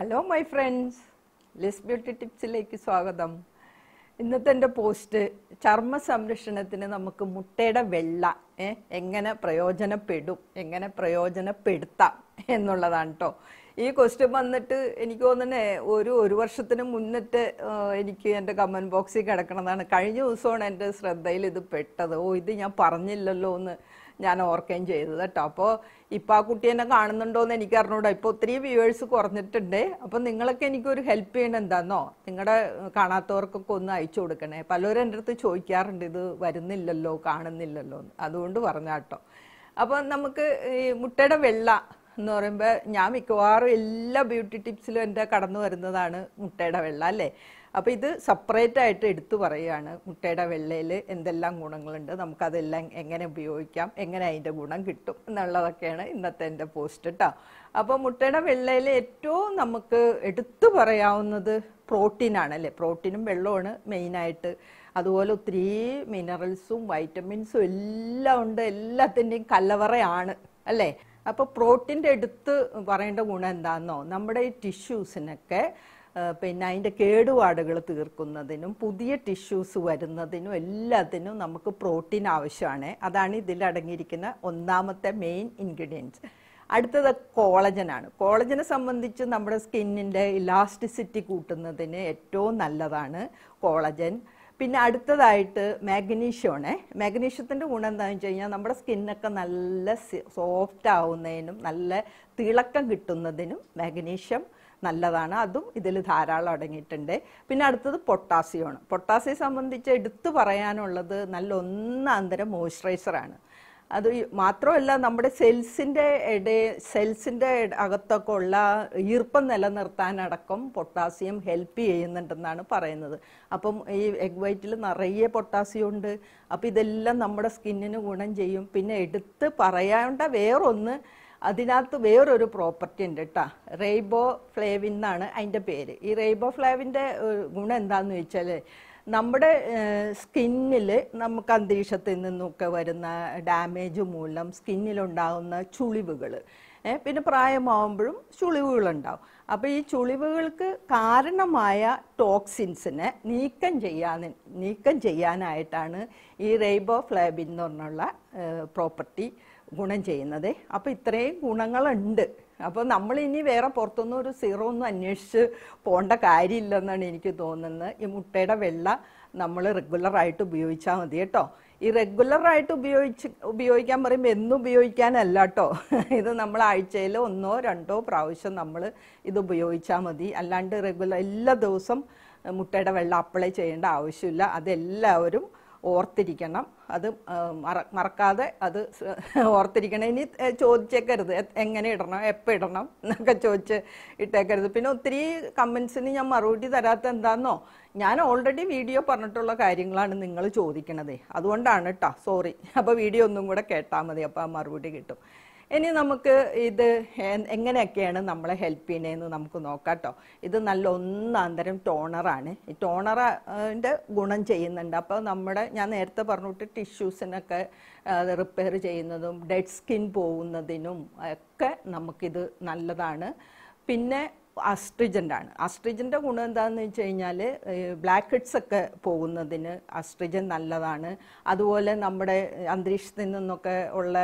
hello my friends Liz beauty ടിപ്സിലേക്ക് സ്വാഗതം ഇന്നത്തെ എൻ്റെ പോസ്റ്റ് ചർമ്മ സംരക്ഷണത്തിന് നമുക്ക് മുട്ടയുടെ വെള്ള എങ്ങനെ പ്രയോജനപ്പെടും എങ്ങനെ പ്രയോജനപ്പെടുത്താം എന്നുള്ളതാണ് കേട്ടോ ഈ ക്വസ്റ്റ്യൻ വന്നിട്ട് എനിക്ക് തോന്നുന്നത് ഒരു ഒരു വർഷത്തിന് മുന്നിട്ട് എനിക്ക് എൻ്റെ കമൻറ്റ് ബോക്സിൽ കിടക്കണതാണ് കഴിഞ്ഞ ദിവസമാണ് എൻ്റെ ശ്രദ്ധയിൽ ഇത് പെട്ടത് ഓ ഇത് ഞാൻ പറഞ്ഞില്ലല്ലോ എന്ന് ഞാൻ ഓർക്കുകയും ചെയ്തത് കേട്ടോ അപ്പോൾ ഇപ്പം ആ കുട്ടി എന്നെ എന്ന് എനിക്ക് അറിഞ്ഞൂടാ ഇപ്പോൾ ഒത്തിരി വ്യൂവേഴ്സ് കുറഞ്ഞിട്ടുണ്ട് അപ്പോൾ നിങ്ങളൊക്കെ എനിക്കൊരു ഹെൽപ്പ് ചെയ്യണം എന്താണെന്നോ നിങ്ങളുടെ കാണാത്തവർക്കൊക്കെ ഒന്ന് അയച്ചു കൊടുക്കണേ പലരും എൻ്റെ അടുത്ത് ചോദിക്കാറുണ്ട് ഇത് വരുന്നില്ലല്ലോ കാണുന്നില്ലല്ലോ അതുകൊണ്ട് കേട്ടോ അപ്പോൾ നമുക്ക് ഈ മുട്ടയുടെ വെള്ള എന്ന് പറയുമ്പോൾ ഞാൻ മിക്കവാറും എല്ലാ ബ്യൂട്ടി ടിപ്സിലും എൻ്റെ കടന്നു വരുന്നതാണ് മുട്ടയുടെ വെള്ള അല്ലേ അപ്പോൾ ഇത് സെപ്പറേറ്റ് ആയിട്ട് എടുത്തു പറയുകയാണ് മുട്ടയുടെ വെള്ളയിൽ എന്തെല്ലാം ഗുണങ്ങളുണ്ട് നമുക്കതെല്ലാം എങ്ങനെ ഉപയോഗിക്കാം എങ്ങനെ അതിൻ്റെ ഗുണം കിട്ടും എന്നുള്ളതൊക്കെയാണ് ഇന്നത്തെ എൻ്റെ പോസ്റ്റ് കേട്ടോ അപ്പോൾ മുട്ടയുടെ വെള്ളയിൽ ഏറ്റവും നമുക്ക് എടുത്തു പറയാവുന്നത് പ്രോട്ടീനാണ് അല്ലേ പ്രോട്ടീനും വെള്ളമാണ് മെയിനായിട്ട് അതുപോലെ ഒത്തിരി മിനറൽസും വൈറ്റമിൻസും എല്ലാം ഉണ്ട് എല്ലാത്തിൻ്റെയും കലവറയാണ് അല്ലേ അപ്പോൾ പ്രോട്ടീൻ്റെ എടുത്ത് പറയേണ്ട ഗുണം എന്താണെന്നോ നമ്മുടെ ഈ ടിഷ്യൂസിനൊക്കെ പിന്നെ അതിൻ്റെ കേടുപാടുകൾ തീർക്കുന്നതിനും പുതിയ ടിഷ്യൂസ് വരുന്നതിനും എല്ലാത്തിനും നമുക്ക് പ്രോട്ടീൻ ആവശ്യമാണ് അതാണ് ഇതിൽ അടങ്ങിയിരിക്കുന്ന ഒന്നാമത്തെ മെയിൻ ഇൻഗ്രീഡിയൻസ് അടുത്തത് കോളജനാണ് കോളജനെ സംബന്ധിച്ച് നമ്മുടെ സ്കിന്നിൻ്റെ ഇലാസ്റ്റിസിറ്റി കൂട്ടുന്നതിന് ഏറ്റവും നല്ലതാണ് കോളജൻ പിന്നെ അടുത്തതായിട്ട് മാഗ്നീഷ്യമാണ് മാഗ്നീഷ്യത്തിൻ്റെ ഗുണം എന്താണെന്ന് വെച്ച് കഴിഞ്ഞാൽ നമ്മുടെ സ്കിന്നൊക്കെ നല്ല സോഫ്റ്റ് ആവുന്നതിനും നല്ല തിളക്കം കിട്ടുന്നതിനും മാഗ്നീഷ്യം നല്ലതാണ് അതും ഇതിൽ ധാരാളം അടങ്ങിയിട്ടുണ്ട് പിന്നെ അടുത്തത് പൊട്ടാസ്യമാണ് പൊട്ടാസ്യം സംബന്ധിച്ച് എടുത്തു പറയാനുള്ളത് നല്ല ഒന്നാന്തരം മോയ്സ്ചറൈസറാണ് അത് മാത്രമല്ല നമ്മുടെ സെൽസിൻ്റെ ഇടയിൽ സെൽസിൻ്റെ അകത്തൊക്കെ ഉള്ള ഈർപ്പം നിലനിർത്താനടക്കം പൊട്ടാസ്യം ഹെൽപ്പ് ചെയ്യുന്നുണ്ടെന്നാണ് പറയുന്നത് അപ്പം ഈ എഗ് വൈറ്റിൽ നിറയെ പൊട്ടാസ്യം ഉണ്ട് അപ്പം ഇതെല്ലാം നമ്മുടെ സ്കിന്നിന് ഗുണം ചെയ്യും പിന്നെ എടുത്ത് പറയേണ്ട വേറൊന്ന് അതിനകത്ത് വേറൊരു പ്രോപ്പർട്ടി ഉണ്ട് കേട്ടോ റെയ്ബോ ഫ്ലേവിൻ എന്നാണ് അതിൻ്റെ പേര് ഈ റെയ്ബോ ഫ്ലേവിൻ്റെ ഗുണം എന്താണെന്ന് ചോദിച്ചാൽ നമ്മുടെ സ്കിന്നിൽ നമുക്ക് അന്തരീക്ഷത്തിൽ നിന്നൊക്കെ വരുന്ന ഡാമേജ് മൂലം സ്കിന്നിലുണ്ടാകുന്ന ചുളിവുകൾ പിന്നെ പ്രായമാവുമ്പോഴും ചുളിവുകളുണ്ടാവും അപ്പോൾ ഈ ചുളിവുകൾക്ക് കാരണമായ ടോക്സിൻസിനെ നീക്കം ചെയ്യാൻ നീക്കം ചെയ്യാനായിട്ടാണ് ഈ റെയ്ബോ ഫ്ലേബിൻ എന്ന് പറഞ്ഞുള്ള പ്രോപ്പർട്ടി ഗുണം ചെയ്യുന്നത് അപ്പോൾ ഇത്രയും ഗുണങ്ങളുണ്ട് അപ്പോൾ നമ്മൾ ഇനി വേറെ പുറത്തൊന്നും ഒരു സീറോ ഒന്നും അന്വേഷിച്ച് പോകേണ്ട കാര്യമില്ലെന്നാണ് എനിക്ക് തോന്നുന്നത് ഈ മുട്ടയുടെ വെള്ള നമ്മൾ റെഗുലറായിട്ട് ഉപയോഗിച്ചാൽ മതി കേട്ടോ ഈ റെഗുലറായിട്ട് ഉപയോഗിച്ച് ഉപയോഗിക്കാൻ പറയുമ്പോൾ എന്നും ഉപയോഗിക്കാനല്ല കേട്ടോ ഇത് നമ്മൾ ആഴ്ചയിൽ ഒന്നോ രണ്ടോ പ്രാവശ്യം നമ്മൾ ഇത് ഉപയോഗിച്ചാൽ മതി അല്ലാണ്ട് റെഗുലർ എല്ലാ ദിവസം മുട്ടയുടെ വെള്ളം അപ്ലൈ ചെയ്യേണ്ട ആവശ്യമില്ല അതെല്ലാവരും ഓർത്തിരിക്കണം അത് മറക്കാതെ അത് ഓർത്തിരിക്കണം ഇനി ചോദിച്ചേക്കരുത് എങ്ങനെ ഇടണം എപ്പോൾ ഇടണം എന്നൊക്കെ ചോദിച്ച് ഇട്ടേക്കരുത് പിന്നെ ഒത്തിരി കമൻസിന് ഞാൻ മറുപടി തരാത്ത എന്താണെന്നോ ഞാൻ ഓൾറെഡി വീഡിയോ പറഞ്ഞിട്ടുള്ള കാര്യങ്ങളാണ് നിങ്ങൾ ചോദിക്കണത് അതുകൊണ്ടാണ് കേട്ടോ സോറി അപ്പോൾ വീഡിയോ ഒന്നും കൂടെ കേട്ടാൽ മതി അപ്പോൾ ആ മറുപടി കിട്ടും ഇനി നമുക്ക് ഇത് എങ്ങനെയൊക്കെയാണ് നമ്മളെ ഹെൽപ്പ് ചെയ്യണേന്ന് നമുക്ക് നോക്കാം കേട്ടോ ഇത് നല്ല ഒന്നാന്തരം ടോണറാണ് ഈ ടോണറിൻ്റെ ഗുണം ചെയ്യുന്നുണ്ട് അപ്പോൾ നമ്മുടെ ഞാൻ നേരത്തെ പറഞ്ഞിട്ട് ടിഷ്യൂസിനൊക്കെ റിപ്പയർ ചെയ്യുന്നതും ഡെഡ് സ്കിൻ പോകുന്നതിനും ഒക്കെ നമുക്കിത് നല്ലതാണ് പിന്നെ അസ്ട്രിജൻ്റാണ് അസ്ട്രിജൻ്റെ ഗുണം എന്താണെന്ന് വെച്ച് കഴിഞ്ഞാൽ ബ്ലാക്ക് ഹെഡ്സ് ഒക്കെ പോകുന്നതിന് അസ്ട്രിജൻ നല്ലതാണ് അതുപോലെ നമ്മുടെ അന്തരീക്ഷത്തിൽ നിന്നൊക്കെ ഉള്ള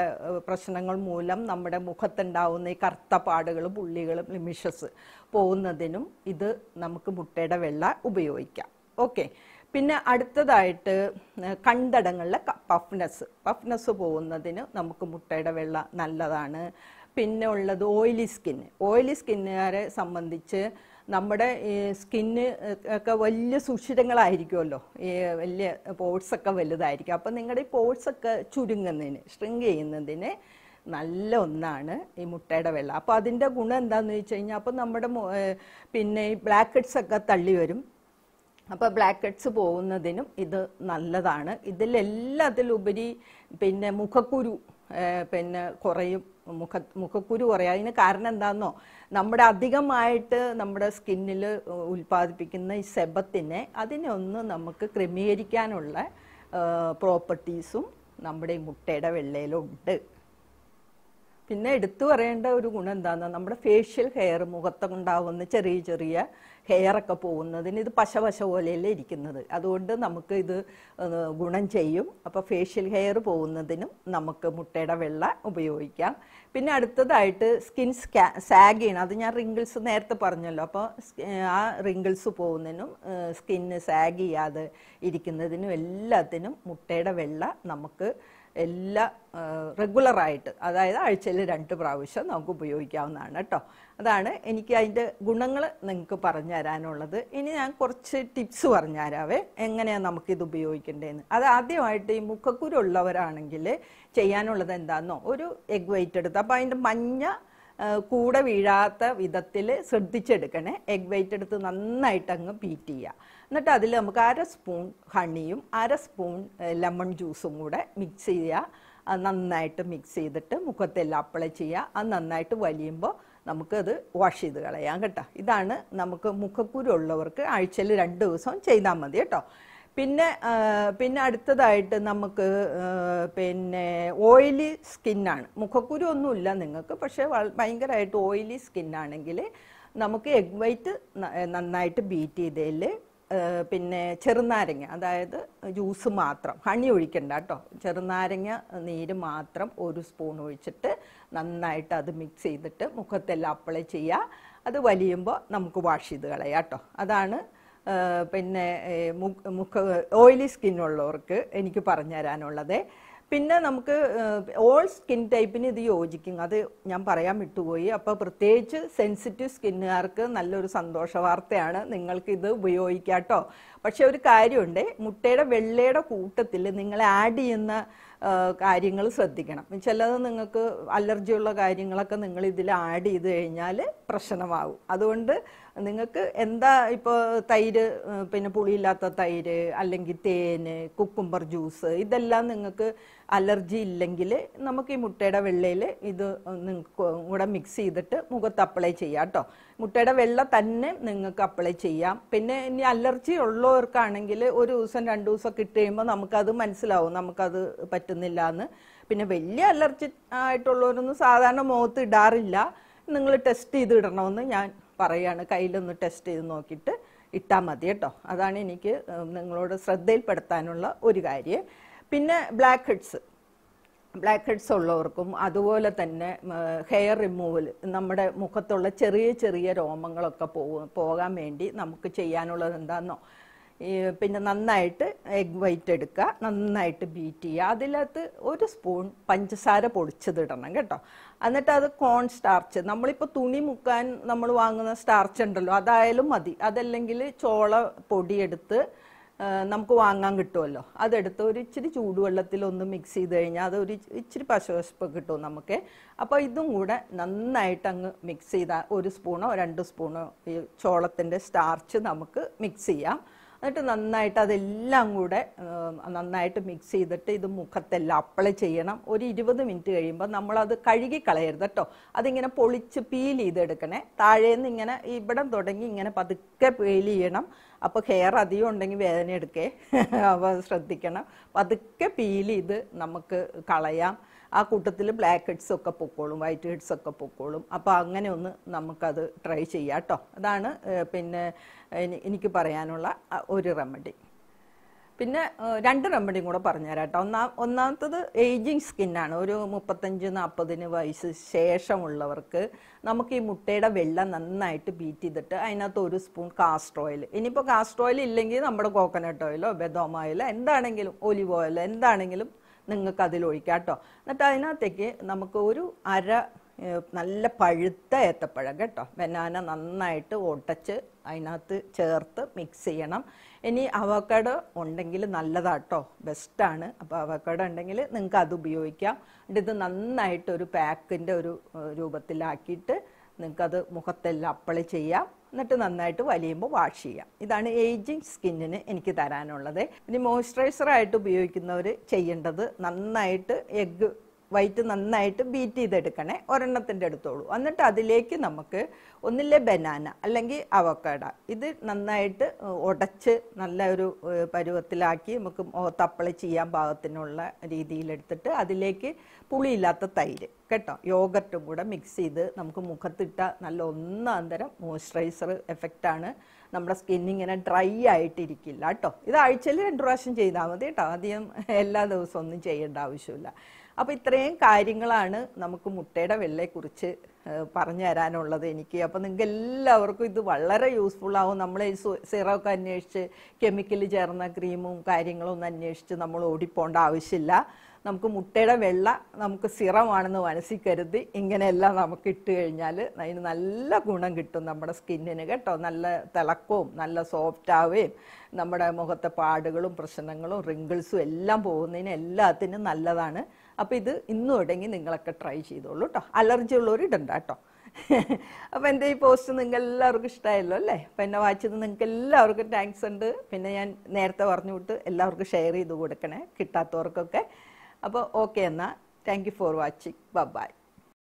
പ്രശ്നങ്ങൾ മൂലം നമ്മുടെ മുഖത്തുണ്ടാവുന്ന ഈ കറുത്ത പാടുകളും പുള്ളികളും ലിമിഷസ് പോകുന്നതിനും ഇത് നമുക്ക് മുട്ടയുടെ വെള്ള ഉപയോഗിക്കാം ഓക്കെ പിന്നെ അടുത്തതായിട്ട് കണ്ടടങ്ങളിലെ പഫ്നസ് പഫ്നസ് പോകുന്നതിന് നമുക്ക് മുട്ടയുടെ വെള്ള നല്ലതാണ് പിന്നെ ഉള്ളത് ഓയിലി സ്കിന്ന് ഓയിലി സ്കിന്നുകാരെ സംബന്ധിച്ച് നമ്മുടെ സ്കിന്ന് ഒക്കെ വലിയ സുഷിരങ്ങളായിരിക്കുമല്ലോ ഈ വലിയ പോഴ്സൊക്കെ വലുതായിരിക്കും അപ്പം നിങ്ങളുടെ ഈ പോഴ്സൊക്കെ ചുരുങ്ങുന്നതിന് സ്ട്രിങ് ചെയ്യുന്നതിന് നല്ല ഒന്നാണ് ഈ മുട്ടയുടെ വെള്ളം അപ്പോൾ അതിൻ്റെ ഗുണം എന്താണെന്ന് വെച്ച് കഴിഞ്ഞാൽ അപ്പം നമ്മുടെ പിന്നെ ഈ ഹെഡ്സ് ഒക്കെ തള്ളി വരും അപ്പോൾ ഹെഡ്സ് പോകുന്നതിനും ഇത് നല്ലതാണ് ഇതിലെല്ലാത്തിലുപരി പിന്നെ മുഖക്കുരു പിന്നെ കുറയും മുഖ മുഖക്കുരു കുറയുക അതിന് കാരണം എന്താണെന്നോ നമ്മുടെ അധികമായിട്ട് നമ്മുടെ സ്കിന്നിൽ ഉൽപ്പാദിപ്പിക്കുന്ന ഈ സെബത്തിനെ അതിനെ ഒന്ന് നമുക്ക് ക്രമീകരിക്കാനുള്ള പ്രോപ്പർട്ടീസും നമ്മുടെ ഈ മുട്ടയുടെ വെള്ളയിലുണ്ട് പിന്നെ എടുത്തു പറയേണ്ട ഒരു ഗുണം എന്താണെന്ന് നമ്മുടെ ഫേഷ്യൽ ഹെയർ മുഖത്തുണ്ടാവുന്ന ചെറിയ ചെറിയ ഹെയറൊക്കെ പോകുന്നതിന് ഇത് പശ പശ പോലെയല്ലേ ഇരിക്കുന്നത് അതുകൊണ്ട് നമുക്ക് ഇത് ഗുണം ചെയ്യും അപ്പോൾ ഫേഷ്യൽ ഹെയർ പോകുന്നതിനും നമുക്ക് മുട്ടയുടെ വെള്ള ഉപയോഗിക്കാം പിന്നെ അടുത്തതായിട്ട് സ്കിൻ സ്കാ സാഗ് ചെയ്യണം അത് ഞാൻ റിങ്കിൾസ് നേരത്തെ പറഞ്ഞല്ലോ അപ്പോൾ ആ റിങ്കിൾസ് പോകുന്നതിനും സ്കിന്ന് സാഗ് ചെയ്യാതെ ഇരിക്കുന്നതിനും എല്ലാത്തിനും മുട്ടയുടെ വെള്ള നമുക്ക് എല്ലാ റെഗുലറായിട്ട് അതായത് ആഴ്ചയിൽ രണ്ട് പ്രാവശ്യം നമുക്ക് ഉപയോഗിക്കാവുന്നതാണ് കേട്ടോ അതാണ് എനിക്ക് അതിൻ്റെ ഗുണങ്ങൾ നിങ്ങൾക്ക് പറഞ്ഞു തരാനുള്ളത് ഇനി ഞാൻ കുറച്ച് ടിപ്സ് പറഞ്ഞു തരാവേ എങ്ങനെയാണ് നമുക്കിത് ഉപയോഗിക്കേണ്ടതെന്ന് അത് ആദ്യമായിട്ട് ഈ മുഖക്കുരു ഉള്ളവരാണെങ്കിൽ ചെയ്യാനുള്ളത് എന്താണെന്നോ ഒരു എഗ് വൈറ്റ് എടുത്ത് അപ്പോൾ അതിൻ്റെ മഞ്ഞ കൂടെ വീഴാത്ത വിധത്തിൽ ശ്രദ്ധിച്ചെടുക്കണേ എഗ് വൈറ്റ് എടുത്ത് നന്നായിട്ട് അങ്ങ് ബീറ്റ് ചെയ്യുക എന്നിട്ട് അതിൽ നമുക്ക് അര സ്പൂൺ ഹണിയും അര സ്പൂൺ ലെമൺ ജ്യൂസും കൂടെ മിക്സ് ചെയ്യുക നന്നായിട്ട് മിക്സ് ചെയ്തിട്ട് മുഖത്തെല്ലാം അപ്ലൈ ചെയ്യുക അത് നന്നായിട്ട് വലിയുമ്പോൾ നമുക്കത് വാഷ് ചെയ്ത് കളയാം കേട്ടോ ഇതാണ് നമുക്ക് മുഖക്കുരു ഉള്ളവർക്ക് ആഴ്ചയിൽ രണ്ട് ദിവസം ചെയ്താൽ മതി കേട്ടോ പിന്നെ പിന്നെ അടുത്തതായിട്ട് നമുക്ക് പിന്നെ ഓയിലി സ്കിന്നാണ് മുഖക്കുരു ഒന്നുമില്ല നിങ്ങൾക്ക് പക്ഷേ ഭയങ്കരമായിട്ട് ഓയിലി സ്കിന്നാണെങ്കിൽ നമുക്ക് എഗ് വൈറ്റ് നന്നായിട്ട് ബീറ്റ് ചെയ്തതിൽ പിന്നെ ചെറുനാരങ്ങ അതായത് ജ്യൂസ് മാത്രം ഹണി ഒഴിക്കണ്ട കേട്ടോ ചെറുനാരങ്ങ നീര് മാത്രം ഒരു സ്പൂൺ ഒഴിച്ചിട്ട് നന്നായിട്ട് അത് മിക്സ് ചെയ്തിട്ട് മുഖത്തെല്ലാം അപ്ലൈ ചെയ്യുക അത് വലിയുമ്പോൾ നമുക്ക് വാഷ് ചെയ്ത് കളയാം കേട്ടോ അതാണ് പിന്നെ മുഖ ഓയിലി സ്കിന്നുള്ളവർക്ക് എനിക്ക് പറഞ്ഞു തരാനുള്ളത് പിന്നെ നമുക്ക് ഓൾ സ്കിൻ ടൈപ്പിന് ഇത് യോജിക്കും അത് ഞാൻ പറയാൻ വിട്ടുപോയി അപ്പോൾ പ്രത്യേകിച്ച് സെൻസിറ്റീവ് സ്കിന്നുകാർക്ക് നല്ലൊരു സന്തോഷ വാർത്തയാണ് നിങ്ങൾക്ക് ഇത് ഉപയോഗിക്കാം കേട്ടോ പക്ഷേ ഒരു കാര്യമുണ്ട് മുട്ടയുടെ വെള്ളയുടെ കൂട്ടത്തിൽ നിങ്ങൾ ആഡ് ചെയ്യുന്ന കാര്യങ്ങൾ ശ്രദ്ധിക്കണം ചിലത് നിങ്ങൾക്ക് അലർജിയുള്ള കാര്യങ്ങളൊക്കെ നിങ്ങൾ ഇതിൽ ആഡ് ചെയ്ത് കഴിഞ്ഞാൽ പ്രശ്നമാകും അതുകൊണ്ട് നിങ്ങൾക്ക് എന്താ ഇപ്പോൾ തൈര് പിന്നെ പുളിയില്ലാത്ത തൈര് അല്ലെങ്കിൽ തേന് കുക്കുംബർ ജ്യൂസ് ഇതെല്ലാം നിങ്ങൾക്ക് അലർജി ഇല്ലെങ്കിൽ നമുക്ക് ഈ മുട്ടയുടെ വെള്ളയിൽ ഇത് നിങ്ങൾക്ക് കൂടെ മിക്സ് ചെയ്തിട്ട് മുഖത്ത് അപ്ലൈ ചെയ്യാം കേട്ടോ മുട്ടയുടെ വെള്ള തന്നെ നിങ്ങൾക്ക് അപ്ലൈ ചെയ്യാം പിന്നെ ഇനി അലർജി ഉള്ളവർക്കാണെങ്കിൽ ഒരു ദിവസം രണ്ട് ദിവസം ഇട്ട് കഴിയുമ്പോൾ നമുക്കത് മനസ്സിലാവും നമുക്കത് പറ്റുന്നില്ല എന്ന് പിന്നെ വലിയ അലർജി ആയിട്ടുള്ളവരൊന്നും സാധാരണ മുഖത്ത് ഇടാറില്ല നിങ്ങൾ ടെസ്റ്റ് ചെയ്ത് ഇടണമെന്ന് ഞാൻ പറയുകയാണ് കയ്യിലൊന്ന് ടെസ്റ്റ് ചെയ്ത് നോക്കിയിട്ട് ഇട്ടാൽ മതി കേട്ടോ അതാണ് എനിക്ക് നിങ്ങളോട് ശ്രദ്ധയിൽപ്പെടുത്താനുള്ള ഒരു കാര്യം പിന്നെ ബ്ലാക്ക് ഹെഡ്സ് ബ്ലാക്ക് ഹെഡ്സ് ഉള്ളവർക്കും അതുപോലെ തന്നെ ഹെയർ റിമൂവൽ നമ്മുടെ മുഖത്തുള്ള ചെറിയ ചെറിയ രോമങ്ങളൊക്കെ പോകാൻ വേണ്ടി നമുക്ക് ചെയ്യാനുള്ളത് എന്താണെന്നോ പിന്നെ നന്നായിട്ട് എഗ് വൈറ്റ് എടുക്കുക നന്നായിട്ട് ബീറ്റ് ചെയ്യുക അതിനകത്ത് ഒരു സ്പൂൺ പഞ്ചസാര പൊടിച്ചതിടണം കേട്ടോ എന്നിട്ട് അത് കോൺ സ്റ്റാർച്ച് നമ്മളിപ്പോൾ തുണി മുക്കാൻ നമ്മൾ വാങ്ങുന്ന സ്റ്റാർച്ച് ഉണ്ടല്ലോ അതായാലും മതി അതല്ലെങ്കിൽ ചോള പൊടിയെടുത്ത് നമുക്ക് വാങ്ങാൻ കിട്ടുമല്ലോ അതെടുത്ത് ഒരു ഇച്ചിരി ചൂടുവെള്ളത്തിൽ ഒന്ന് മിക്സ് ചെയ്ത് കഴിഞ്ഞാൽ അത് ഒരു ഇച്ചിരി പശുവശപ്പ് കിട്ടും നമുക്ക് അപ്പോൾ ഇതും കൂടെ നന്നായിട്ട് അങ്ങ് മിക്സ് ചെയ്താൽ ഒരു സ്പൂണോ രണ്ട് സ്പൂണോ ഈ ചോളത്തിൻ്റെ സ്റ്റാർച്ച് നമുക്ക് മിക്സ് ചെയ്യാം എന്നിട്ട് നന്നായിട്ട് അതെല്ലാം കൂടെ നന്നായിട്ട് മിക്സ് ചെയ്തിട്ട് ഇത് മുഖത്തെല്ലാം അപ്ലൈ ചെയ്യണം ഒരു ഇരുപത് മിനിറ്റ് കഴിയുമ്പോൾ നമ്മളത് കഴുകി കളയരുത് കേട്ടോ അതിങ്ങനെ പൊളിച്ച് പീൽ ചെയ്തെടുക്കണേ താഴേന്ന് ഇങ്ങനെ ഇവിടം തുടങ്ങി ഇങ്ങനെ പതുക്കെ പീൽ ചെയ്യണം അപ്പോൾ ഹെയർ അധികം ഉണ്ടെങ്കിൽ വേദന എടുക്കേ അപ്പോൾ ശ്രദ്ധിക്കണം പതുക്കെ പീൽ ചെയ്ത് നമുക്ക് കളയാം ആ കൂട്ടത്തിൽ ബ്ലാക്ക് ഹെഡ്സ് ഒക്കെ പൊക്കോളും വൈറ്റ് ഹെഡ്സ് ഒക്കെ പൊക്കോളും അപ്പോൾ അങ്ങനെ ഒന്ന് നമുക്കത് ട്രൈ ചെയ്യാം കേട്ടോ അതാണ് പിന്നെ എനിക്ക് പറയാനുള്ള ഒരു റെമഡി പിന്നെ രണ്ട് റെമഡിയും കൂടെ പറഞ്ഞുതരാം കേട്ടോ ഒന്നാം ഒന്നാമത്തത് ഏജിങ് സ്കിന്നാണ് ഒരു മുപ്പത്തഞ്ച് നാൽപ്പതിന് വയസ്സ് ശേഷമുള്ളവർക്ക് നമുക്ക് ഈ മുട്ടയുടെ വെള്ളം നന്നായിട്ട് ബീറ്റ് ചെയ്തിട്ട് അതിനകത്ത് ഒരു സ്പൂൺ കാസ്റ്റർ ഓയിൽ ഇനിയിപ്പോൾ കാസ്റ്റർ ഓയിൽ ഇല്ലെങ്കിൽ നമ്മുടെ കോക്കനട്ട് ഓയിലോ ബദോം ഓയിലോ എന്താണെങ്കിലും ഒലിവ് ഓയിലോ എന്താണെങ്കിലും നിങ്ങൾക്ക് ഒഴിക്കാം കേട്ടോ എന്നിട്ട് അതിനകത്തേക്ക് നമുക്ക് ഒരു അര നല്ല പഴുത്ത ഏത്തപ്പഴം കേട്ടോ ബനാന നന്നായിട്ട് ഒടച്ച് അതിനകത്ത് ചേർത്ത് മിക്സ് ചെയ്യണം ഇനി അവക്കട ഉണ്ടെങ്കിൽ നല്ലതാട്ടോ ബെസ്റ്റാണ് അപ്പോൾ അവക്കട ഉണ്ടെങ്കിൽ നിങ്ങൾക്ക് അത് ഉപയോഗിക്കാം എന്നിട്ട് ഇത് നന്നായിട്ട് ഒരു പാക്കിൻ്റെ ഒരു രൂപത്തിലാക്കിയിട്ട് നിങ്ങൾക്കത് മുഖത്തെല്ലാം അപ്ലൈ ചെയ്യാം എന്നിട്ട് നന്നായിട്ട് വലിയുമ്പോൾ വാഷ് ചെയ്യാം ഇതാണ് ഏജിങ് സ്കിന്നിന് എനിക്ക് തരാനുള്ളത് ഇനി ആയിട്ട് ഉപയോഗിക്കുന്നവർ ചെയ്യേണ്ടത് നന്നായിട്ട് എഗ്ഗ് വൈറ്റ് നന്നായിട്ട് ബീറ്റ് ചെയ്തെടുക്കണേ ഒരെണ്ണത്തിൻ്റെ അടുത്തോളൂ എന്നിട്ട് അതിലേക്ക് നമുക്ക് ഒന്നിലെ ബനാന അല്ലെങ്കിൽ അവക്കാട ഇത് നന്നായിട്ട് ഉടച്ച് നല്ല ഒരു പരുവത്തിലാക്കി നമുക്ക് തപ്പളി ചെയ്യാൻ പാകത്തിനുള്ള രീതിയിലെടുത്തിട്ട് അതിലേക്ക് പുളിയില്ലാത്ത തൈര് കേട്ടോ യോഗർട്ടും കൂടെ മിക്സ് ചെയ്ത് നമുക്ക് മുഖത്തിട്ട നല്ല ഒന്നാന്തരം മോയ്സ്ചറൈസർ എഫക്റ്റാണ് നമ്മുടെ സ്കിൻ ഇങ്ങനെ ഡ്രൈ ആയിട്ടിരിക്കില്ല കേട്ടോ ഇത് ആഴ്ചയിൽ രണ്ട് പ്രാവശ്യം ചെയ്താൽ മതി കേട്ടോ ആദ്യം എല്ലാ ദിവസവും ഒന്നും ചെയ്യേണ്ട ആവശ്യമില്ല അപ്പോൾ ഇത്രയും കാര്യങ്ങളാണ് നമുക്ക് മുട്ടയുടെ വെള്ളയെക്കുറിച്ച് പറഞ്ഞു തരാനുള്ളത് എനിക്ക് അപ്പോൾ നിങ്ങൾക്ക് എല്ലാവർക്കും ഇത് വളരെ യൂസ്ഫുൾ ആവും നമ്മൾ ഈ സിറമൊക്കെ അന്വേഷിച്ച് കെമിക്കൽ ചേർന്ന ക്രീമും കാര്യങ്ങളും ഒന്നും അന്വേഷിച്ച് നമ്മൾ ഓടിപ്പോണ്ട ആവശ്യമില്ല നമുക്ക് മുട്ടയുടെ വെള്ള നമുക്ക് സിറമാണെന്ന് മനസ്സിൽ കരുതി ഇങ്ങനെയെല്ലാം നമുക്ക് ഇട്ട് കഴിഞ്ഞാൽ അതിന് നല്ല ഗുണം കിട്ടും നമ്മുടെ സ്കിന്നിന് കേട്ടോ നല്ല തിളക്കവും നല്ല സോഫ്റ്റ് ആവുകയും നമ്മുടെ മുഖത്തെ പാടുകളും പ്രശ്നങ്ങളും റിങ്കിൾസും എല്ലാം പോകുന്നതിന് എല്ലാത്തിനും നല്ലതാണ് അപ്പോൾ ഇത് ഇന്നും ഇടങ്ങി നിങ്ങളൊക്കെ ട്രൈ ചെയ്തോളൂ കേട്ടോ അലർജി ഉള്ളവർ ഇടണ്ട കേട്ടോ അപ്പം എൻ്റെ ഈ പോസ്റ്റ് നിങ്ങൾ എല്ലാവർക്കും ഇഷ്ടമായല്ലോ അല്ലേ അപ്പം എന്നെ വായിച്ചത് നിങ്ങൾക്ക് എല്ലാവർക്കും താങ്ക്സ് ഉണ്ട് പിന്നെ ഞാൻ നേരത്തെ പറഞ്ഞു വിട്ട് എല്ലാവർക്കും ഷെയർ ചെയ്ത് കൊടുക്കണേ കിട്ടാത്തവർക്കൊക്കെ അപ്പോൾ ഓക്കെ എന്നാൽ thank you for watching by